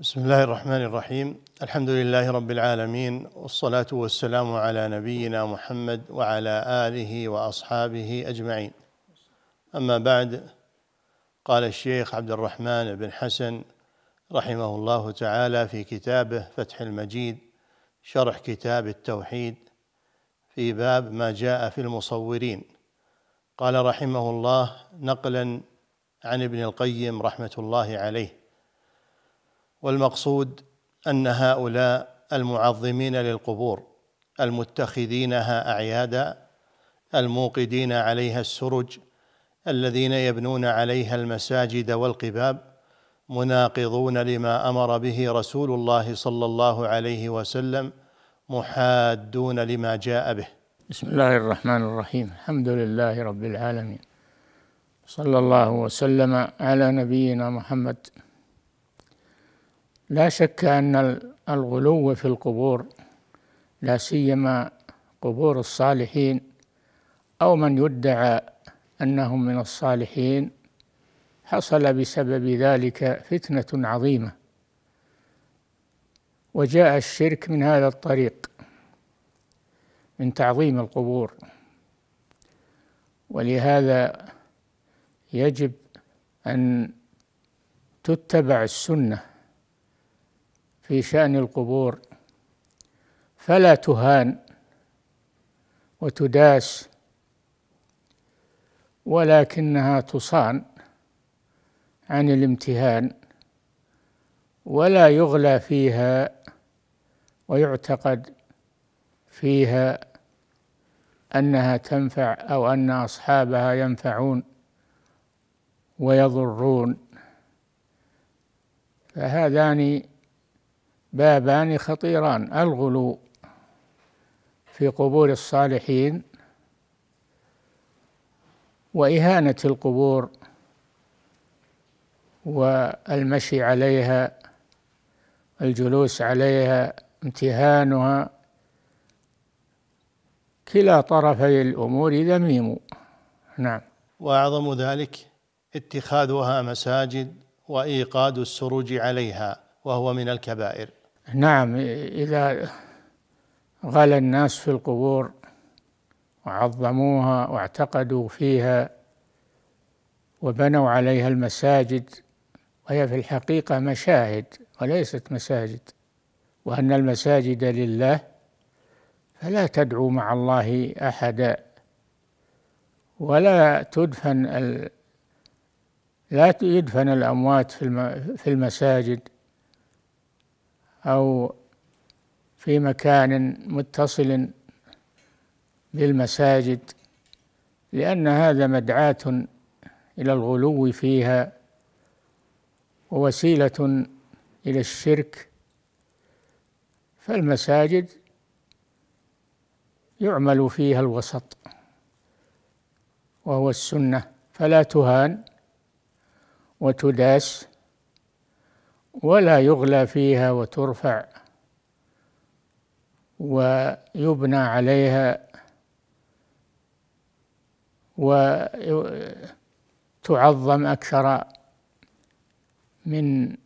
بسم الله الرحمن الرحيم الحمد لله رب العالمين والصلاه والسلام على نبينا محمد وعلى اله واصحابه اجمعين اما بعد قال الشيخ عبد الرحمن بن حسن رحمه الله تعالى في كتابه فتح المجيد شرح كتاب التوحيد في باب ما جاء في المصورين قال رحمه الله نقلا عن ابن القيم رحمه الله عليه والمقصود ان هؤلاء المعظمين للقبور المتخذينها اعيادا الموقدين عليها السرج الذين يبنون عليها المساجد والقباب مناقضون لما امر به رسول الله صلى الله عليه وسلم محادون لما جاء به بسم الله الرحمن الرحيم الحمد لله رب العالمين صلى الله وسلم على نبينا محمد لا شك أن الغلو في القبور لا سيما قبور الصالحين أو من يدعى أنهم من الصالحين حصل بسبب ذلك فتنة عظيمة وجاء الشرك من هذا الطريق من تعظيم القبور ولهذا يجب أن تتبع السنه في شأن القبور فلا تهان وتداس ولكنها تصان عن الامتهان ولا يغلى فيها ويعتقد فيها انها تنفع او ان اصحابها ينفعون ويضرون فهذان بابان خطيران الغلو في قبور الصالحين وإهانة القبور والمشي عليها الجلوس عليها امتهانها كلا طرفي الأمور ذميم نعم وأعظم ذلك اتخاذها مساجد وإيقاد السروج عليها وهو من الكبائر نعم إذا غلى الناس في القبور وعظموها واعتقدوا فيها وبنوا عليها المساجد وهي في الحقيقة مشاهد وليست مساجد وأن المساجد لله فلا تدعو مع الله أحدا ولا تدفن ال... لا يدفن الأموات في المساجد أو في مكان متصل بالمساجد لأن هذا مدعاة إلى الغلو فيها ووسيلة إلى الشرك فالمساجد يعمل فيها الوسط وهو السنة فلا تهان وتداس ولا يغلى فيها وترفع ويبنى عليها وتعظم أكثر من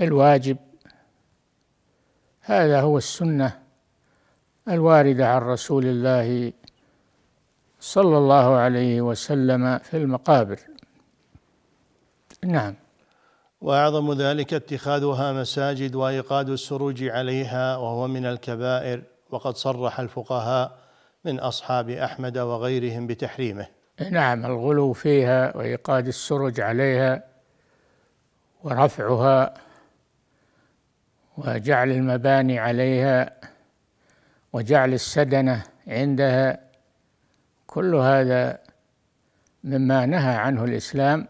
الواجب هذا هو السنة الواردة عن رسول الله صلى الله عليه وسلم في المقابر نعم واعظم ذلك اتخاذها مساجد وايقاد السروج عليها وهو من الكبائر وقد صرح الفقهاء من اصحاب احمد وغيرهم بتحريمه. نعم الغلو فيها وايقاد السرج عليها ورفعها وجعل المباني عليها وجعل السدنه عندها كل هذا مما نهى عنه الاسلام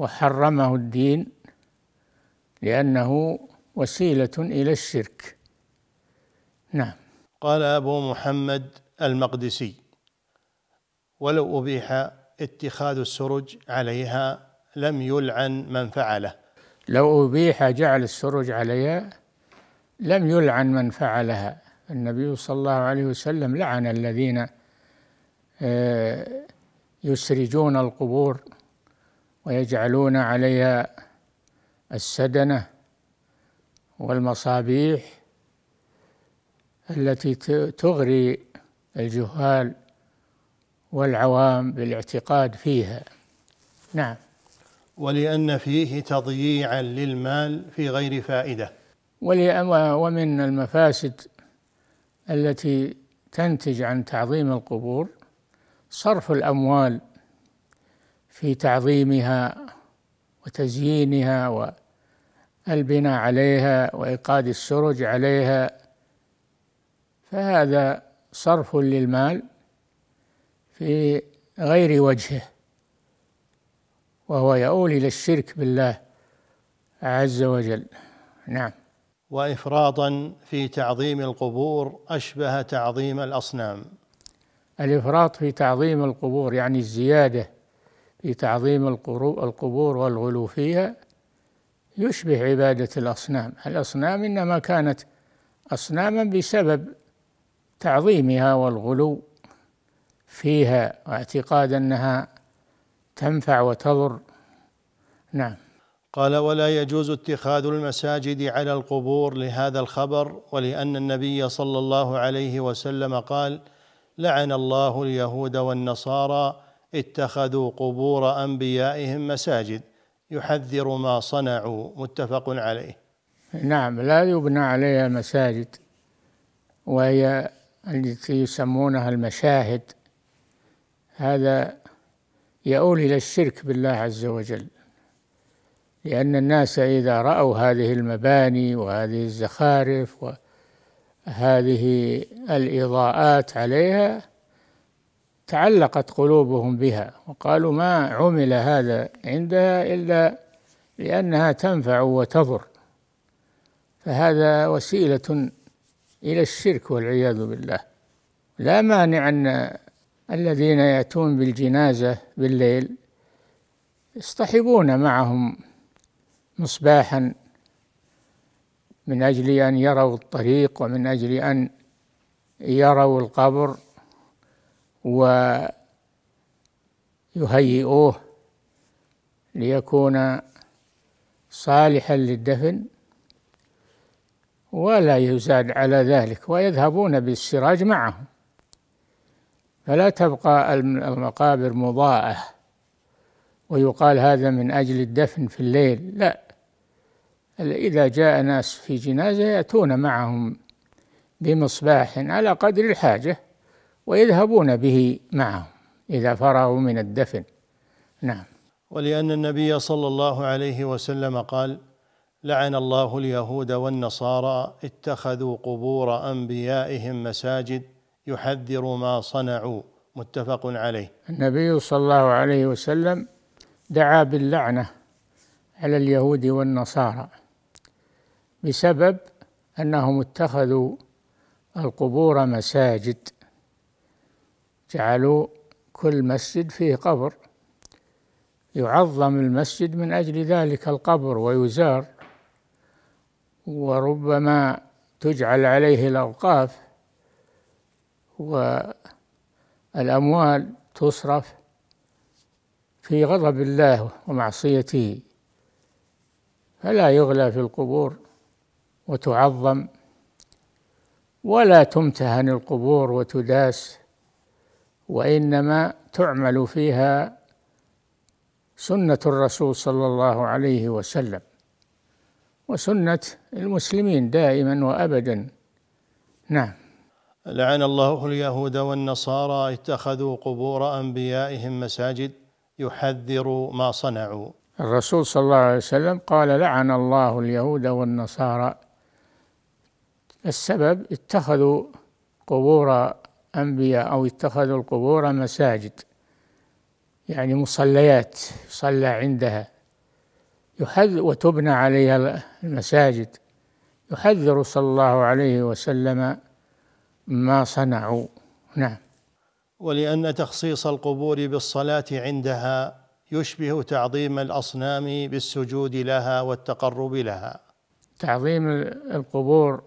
وحرمه الدين لأنه وسيلة إلى الشرك نعم قال أبو محمد المقدسي ولو أبيح اتخاذ السرج عليها لم يلعن من فعله لو أبيح جعل السرج عليها لم يلعن من فعلها النبي صلى الله عليه وسلم لعن الذين آه، يسرجون القبور ويجعلون عليها السدنه والمصابيح التي تغري الجهال والعوام بالاعتقاد فيها نعم ولأن فيه تضييعا للمال في غير فائدة ومن المفاسد التي تنتج عن تعظيم القبور صرف الأموال في تعظيمها وتزيينها والبناء عليها وايقاد السرج عليها فهذا صرف للمال في غير وجهه وهو يؤول الى الشرك بالله عز وجل نعم وافراطا في تعظيم القبور اشبه تعظيم الاصنام الافراط في تعظيم القبور يعني الزياده في تعظيم القبور والغلو فيها يشبه عبادة الأصنام الأصنام إنما كانت أصناما بسبب تعظيمها والغلو فيها واعتقاد أنها تنفع وتضر نعم قال ولا يجوز اتخاذ المساجد على القبور لهذا الخبر ولأن النبي صلى الله عليه وسلم قال لعن الله اليهود والنصارى اتخذوا قبور انبيائهم مساجد يحذر ما صنعوا متفق عليه نعم لا يبنى عليها مساجد وهي التي يسمونها المشاهد هذا يؤول الى الشرك بالله عز وجل لان الناس اذا راوا هذه المباني وهذه الزخارف وهذه الاضاءات عليها تعلقت قلوبهم بها وقالوا ما عمل هذا عندها إلا لأنها تنفع وتضر فهذا وسيلة إلى الشرك والعياذ بالله لا مانع أن الذين يأتون بالجنازة بالليل يصطحبون معهم مصباحا من أجل أن يروا الطريق ومن أجل أن يروا القبر ويهيئوه ليكون صالحا للدفن ولا يزاد على ذلك ويذهبون بالسراج معهم فلا تبقى المقابر مضاءة ويقال هذا من أجل الدفن في الليل لا إذا جاء ناس في جنازة يأتون معهم بمصباح على قدر الحاجة ويذهبون به معهم إذا فرغوا من الدفن نعم ولأن النبي صلى الله عليه وسلم قال لعن الله اليهود والنصارى اتخذوا قبور أنبيائهم مساجد يحذر ما صنعوا متفق عليه النبي صلى الله عليه وسلم دعا باللعنة على اليهود والنصارى بسبب أنهم اتخذوا القبور مساجد جعلوا كل مسجد فيه قبر يعظم المسجد من أجل ذلك القبر ويزار وربما تجعل عليه الأوقاف والأموال تصرف في غضب الله ومعصيته فلا يغلى في القبور وتعظم ولا تمتهن القبور وتداس وإنما تعمل فيها سنة الرسول صلى الله عليه وسلم وسنة المسلمين دائما وأبدا نعم لعن الله اليهود والنصارى اتخذوا قبور أنبيائهم مساجد يحذر ما صنعوا الرسول صلى الله عليه وسلم قال لعن الله اليهود والنصارى السبب اتخذوا قبور أنبياء أو اتخذوا القبور مساجد يعني مصليات صلى عندها يحذ وتبنى عليها المساجد يحذر صلى الله عليه وسلم ما صنعوا نعم ولأن تخصيص القبور بالصلاة عندها يشبه تعظيم الأصنام بالسجود لها والتقرب لها تعظيم القبور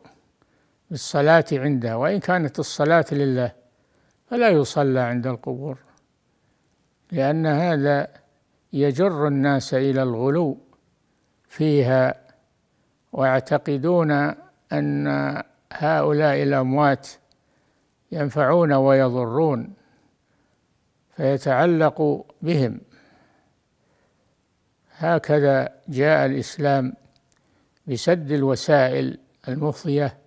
بالصلاة عنده وإن كانت الصلاة لله فلا يصلى عند القبور لأن هذا يجر الناس إلى الغلو فيها ويعتقدون أن هؤلاء الأموات ينفعون ويضرون فيتعلق بهم هكذا جاء الإسلام بسد الوسائل المفضيه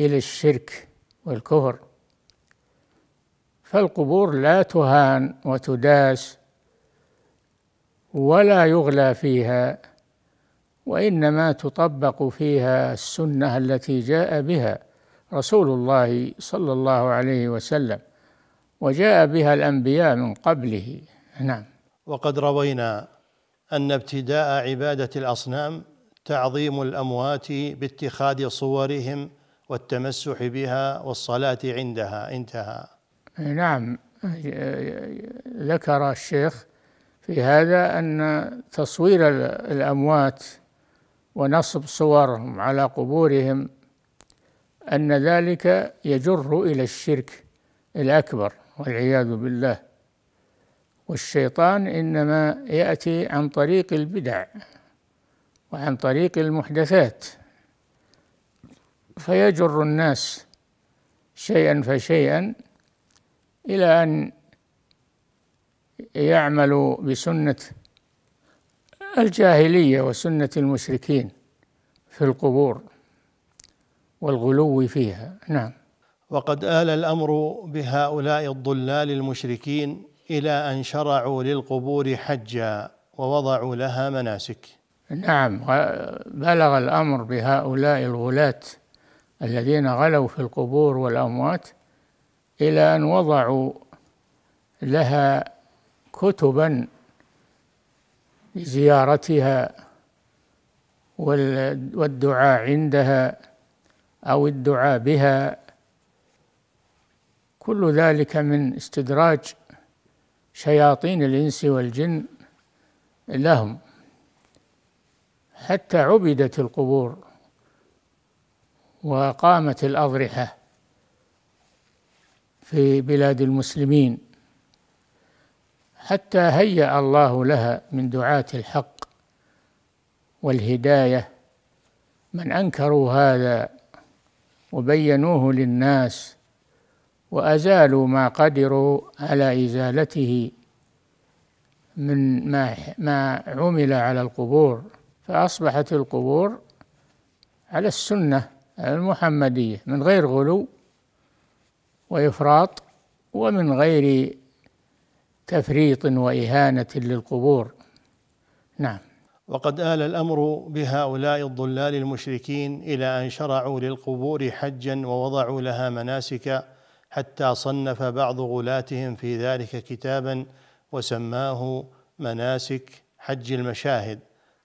إلى الشرك والكفر فالقبور لا تهان وتداس ولا يغلى فيها وإنما تطبق فيها السنة التي جاء بها رسول الله صلى الله عليه وسلم وجاء بها الأنبياء من قبله نعم وقد روينا أن ابتداء عبادة الأصنام تعظيم الأموات باتخاذ صورهم والتمسح بها والصلاة عندها انتهى نعم ذكر الشيخ في هذا أن تصوير الأموات ونصب صورهم على قبورهم أن ذلك يجر إلى الشرك الأكبر والعياذ بالله والشيطان إنما يأتي عن طريق البدع وعن طريق المحدثات فيجر الناس شيئا فشيئا إلى أن يعملوا بسنة الجاهلية وسنة المشركين في القبور والغلو فيها نعم وقد آل الأمر بهؤلاء الضلال المشركين إلى أن شرعوا للقبور حجا ووضعوا لها مناسك نعم بلغ الأمر بهؤلاء الغلاة الذين غلوا في القبور والأموات إلى أن وضعوا لها كتبا لزيارتها والدعاء عندها أو الدعاء بها كل ذلك من استدراج شياطين الإنس والجن لهم حتى عبدت القبور وقامت الأضرحة في بلاد المسلمين حتى هيأ الله لها من دعاة الحق والهداية من أنكروا هذا وبينوه للناس وأزالوا ما قدروا على إزالته من ما ما عمل على القبور فأصبحت القبور على السنة المحمدية من غير غلو وإفراط ومن غير تفريط وإهانة للقبور نعم وقد آل الأمر بهؤلاء الضلال المشركين إلى أن شرعوا للقبور حجا ووضعوا لها مناسك حتى صنف بعض غلاتهم في ذلك كتابا وسماه مناسك حج المشاهد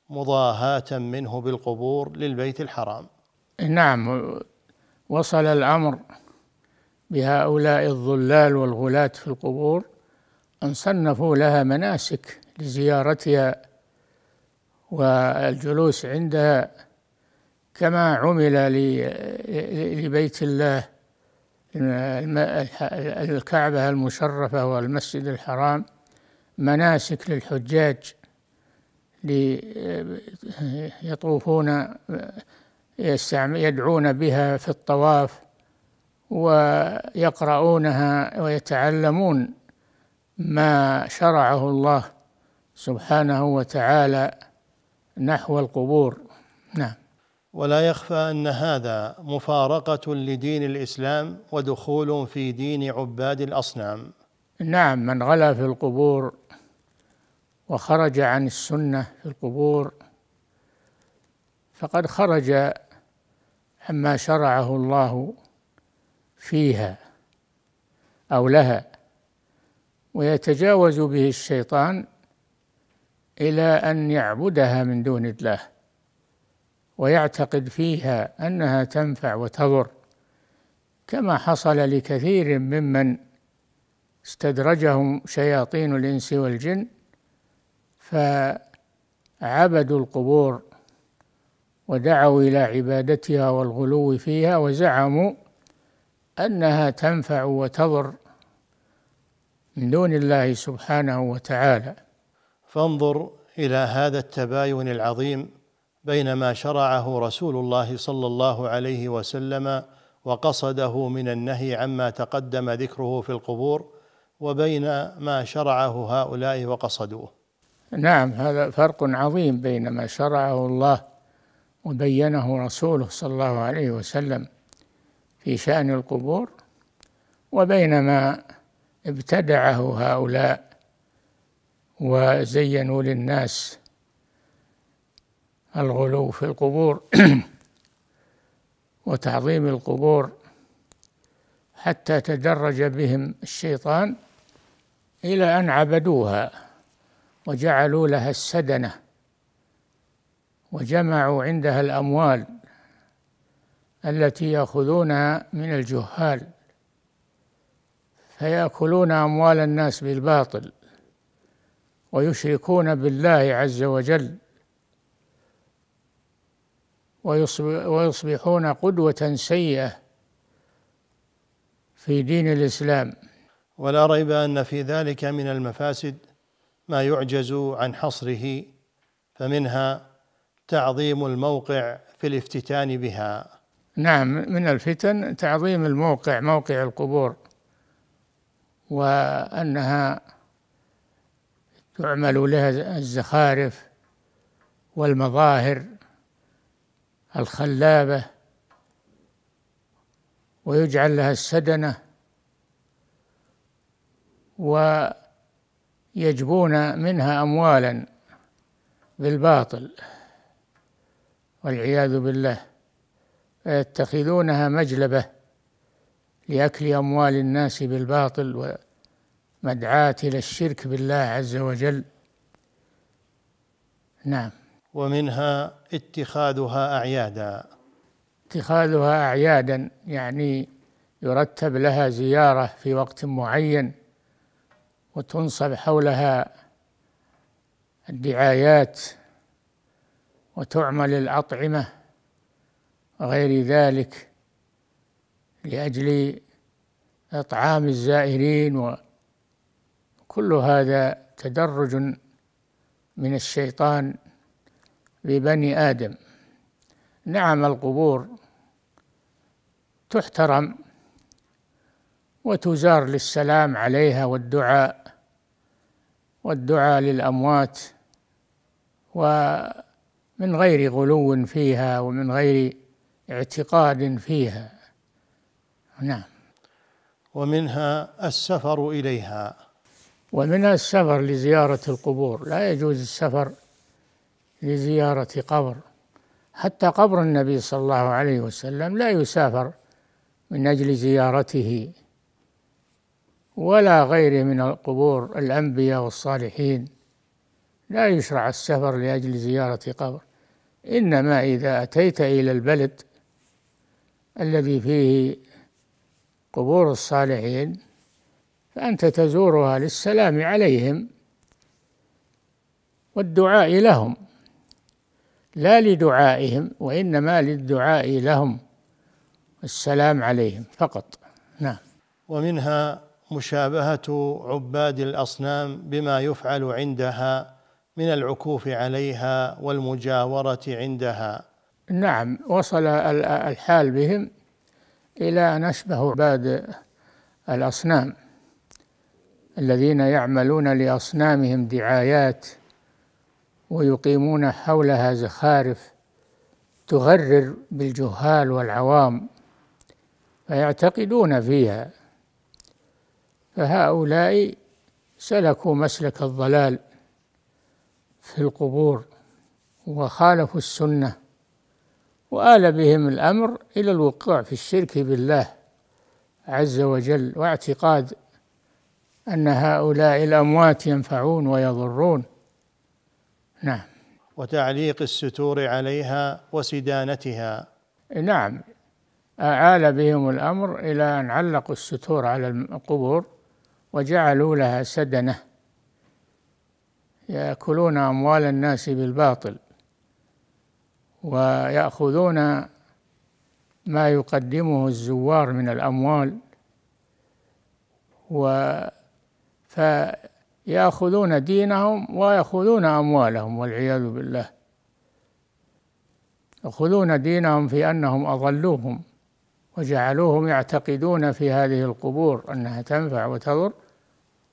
مضاهاة منه بالقبور للبيت الحرام نعم وصل الأمر بهؤلاء الظلال والغلاة في القبور أن صنفوا لها مناسك لزيارتها والجلوس عندها كما عمل لبيت الله الكعبة المشرفة والمسجد الحرام مناسك للحجاج ليطوفون يدعون بها في الطواف ويقرؤونها ويتعلمون ما شرعه الله سبحانه وتعالى نحو القبور نعم ولا يخفى ان هذا مفارقه لدين الاسلام ودخول في دين عباد الاصنام نعم من غلا في القبور وخرج عن السنه في القبور فقد خرج عما شرعه الله فيها او لها ويتجاوز به الشيطان الى ان يعبدها من دون الله ويعتقد فيها انها تنفع وتضر كما حصل لكثير ممن استدرجهم شياطين الانس والجن فعبدوا القبور ودعوا الى عبادتها والغلو فيها وزعموا انها تنفع وتضر من دون الله سبحانه وتعالى فانظر الى هذا التباين العظيم بين ما شرعه رسول الله صلى الله عليه وسلم وقصده من النهي عما تقدم ذكره في القبور وبين ما شرعه هؤلاء وقصدوه نعم هذا فرق عظيم بين ما شرعه الله وبينه رسوله صلى الله عليه وسلم في شأن القبور وبينما ابتدعه هؤلاء وزينوا للناس الغلو في القبور وتعظيم القبور حتى تدرج بهم الشيطان إلى أن عبدوها وجعلوا لها السدنة وجمعوا عندها الأموال التي يأخذونها من الجهال فيأكلون أموال الناس بالباطل ويشركون بالله عز وجل ويصبحون قدوة سيئة في دين الإسلام ولا ريب أن في ذلك من المفاسد ما يعجز عن حصره فمنها تعظيم الموقع في الافتتان بها نعم من الفتن تعظيم الموقع موقع القبور وأنها تعمل لها الزخارف والمظاهر الخلابة ويجعل لها السدنة ويجبون منها أموالا بالباطل والعياذ بالله فيتخذونها مجلبه لاكل اموال الناس بالباطل ومدعاه الى الشرك بالله عز وجل نعم ومنها اتخاذها اعيادا اتخاذها اعيادا يعني يرتب لها زياره في وقت معين وتنصب حولها الدعايات وتعمل الأطعمة وغير ذلك لأجل إطعام الزائرين وكل هذا تدرج من الشيطان لبني آدم نعم القبور تحترم وتزار للسلام عليها والدعاء والدعاء للأموات و من غير غلو فيها ومن غير اعتقاد فيها نعم ومنها السفر إليها ومنها السفر لزيارة القبور لا يجوز السفر لزيارة قبر حتى قبر النبي صلى الله عليه وسلم لا يسافر من أجل زيارته ولا غيره من القبور الأنبياء والصالحين لا يشرع السفر لأجل زيارة قبر إنما إذا أتيت إلى البلد الذي فيه قبور الصالحين فأنت تزورها للسلام عليهم والدعاء لهم لا لدعائهم وإنما للدعاء لهم السلام عليهم فقط نعم ومنها مشابهة عباد الأصنام بما يفعل عندها من العكوف عليها والمجاورة عندها نعم وصل الحال بهم إلى أن أشبهوا عباد الأصنام الذين يعملون لأصنامهم دعايات ويقيمون حولها زخارف تغرر بالجهال والعوام فيعتقدون فيها فهؤلاء سلكوا مسلك الضلال في القبور وخالفوا السنة وآل بهم الأمر إلى الوقوع في الشرك بالله عز وجل واعتقاد أن هؤلاء الأموات ينفعون ويضرون نعم وتعليق الستور عليها وسدانتها نعم آل بهم الأمر إلى أن علقوا الستور على القبور وجعلوا لها سدنه ياكلون اموال الناس بالباطل وياخذون ما يقدمه الزوار من الاموال و فياخذون دينهم وياخذون اموالهم والعياذ بالله ياخذون دينهم في انهم اضلوهم وجعلوهم يعتقدون في هذه القبور انها تنفع وتضر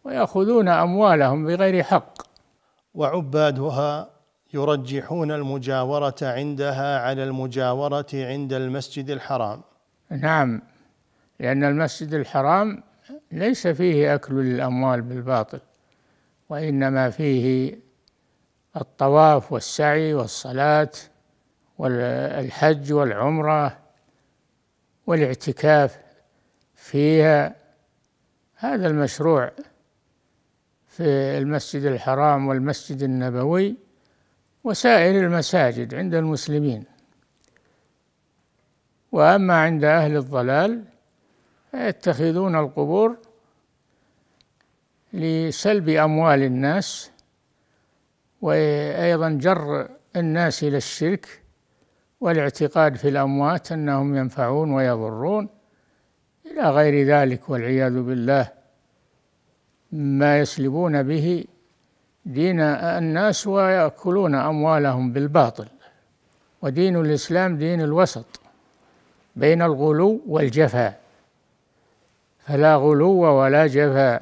وياخذون اموالهم بغير حق وعبادها يرجحون المجاورة عندها على المجاورة عند المسجد الحرام نعم لأن المسجد الحرام ليس فيه أكل للأموال بالباطل وإنما فيه الطواف والسعي والصلاة والحج والعمرة والاعتكاف فيها هذا المشروع في المسجد الحرام والمسجد النبوي وسائر المساجد عند المسلمين واما عند اهل الضلال يتخذون القبور لسلب اموال الناس وايضا جر الناس الى الشرك والاعتقاد في الاموات انهم ينفعون ويضرون الى غير ذلك والعياذ بالله ما يسلبون به دين الناس ويأكلون أموالهم بالباطل ودين الإسلام دين الوسط بين الغلو والجفا فلا غلو ولا جفا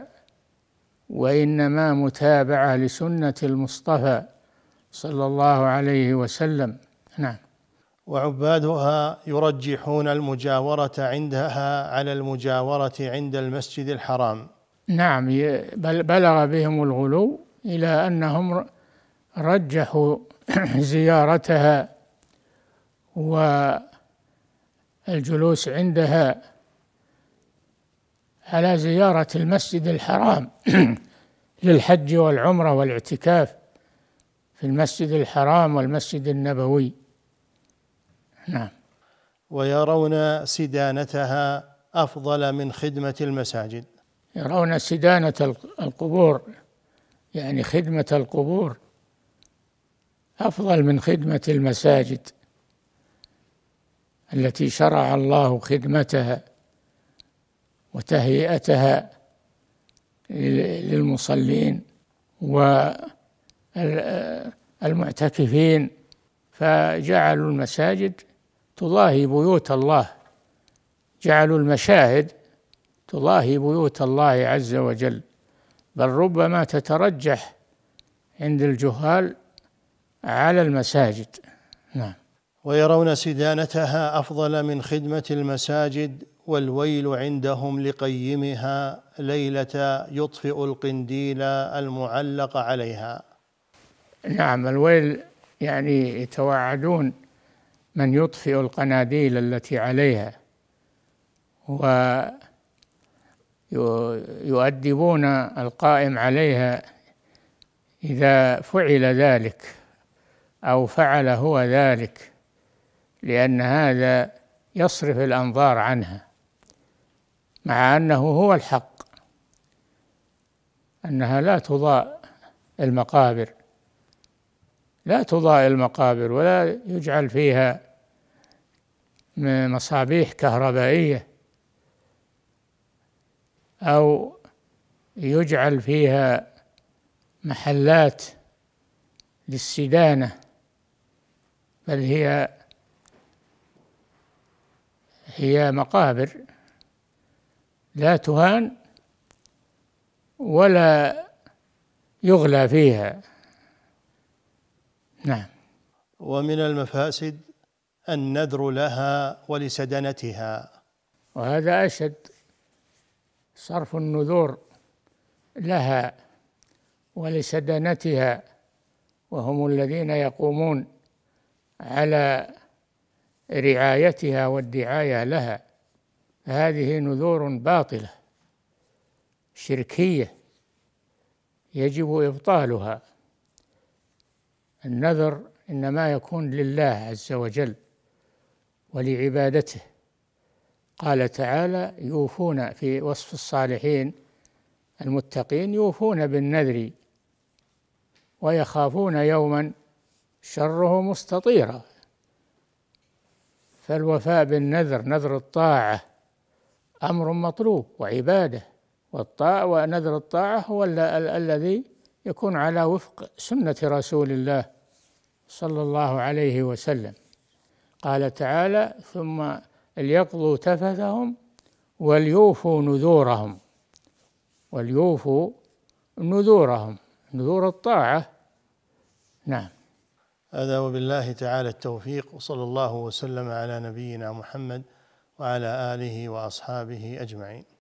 وإنما متابعة لسنة المصطفى صلى الله عليه وسلم نعم وعبادها يرجحون المجاورة عندها على المجاورة عند المسجد الحرام نعم بل بلغ بهم الغلو إلى أنهم رجحوا زيارتها والجلوس عندها على زيارة المسجد الحرام للحج والعمرة والاعتكاف في المسجد الحرام والمسجد النبوي نعم ويرون سدانتها أفضل من خدمة المساجد يرون سدانة القبور يعني خدمة القبور أفضل من خدمة المساجد التي شرع الله خدمتها وتهيئتها للمصلين والمعتكفين فجعلوا المساجد تضاهي بيوت الله جعلوا المشاهد تضاهي بيوت الله عز وجل بل ربما تترجح عند الجهال على المساجد نعم ويرون سدانتها افضل من خدمه المساجد والويل عندهم لقيمها ليله يطفئ القنديل المعلق عليها نعم الويل يعني يتوعدون من يطفئ القناديل التي عليها و يؤدبون القائم عليها إذا فعل ذلك أو فعل هو ذلك لأن هذا يصرف الأنظار عنها مع أنه هو الحق أنها لا تضاء المقابر لا تضاء المقابر ولا يجعل فيها مصابيح كهربائية أو يجعل فيها محلات للسدانة بل هي هي مقابر لا تهان ولا يغلى فيها نعم ومن المفاسد النذر لها ولسدنتها وهذا أشد صرف النذور لها ولسدنتها وهم الذين يقومون على رعايتها والدعايه لها هذه نذور باطله شركيه يجب ابطالها النذر انما يكون لله عز وجل ولعبادته قال تعالى يوفون في وصف الصالحين المتقين يوفون بالنذر ويخافون يوما شره مستطيرا فالوفاء بالنذر نذر الطاعة أمر مطلوب وعبادة والطاعة ونذر الطاعة هو الذي يكون على وفق سنة رسول الله صلى الله عليه وسلم قال تعالى ثم ليقضوا تفثهم وليوفوا نذورهم وليوفوا نذورهم نذور الطاعة نعم هذا وبالله تعالى التوفيق وصلى الله وسلم على نبينا محمد وعلى آله وأصحابه أجمعين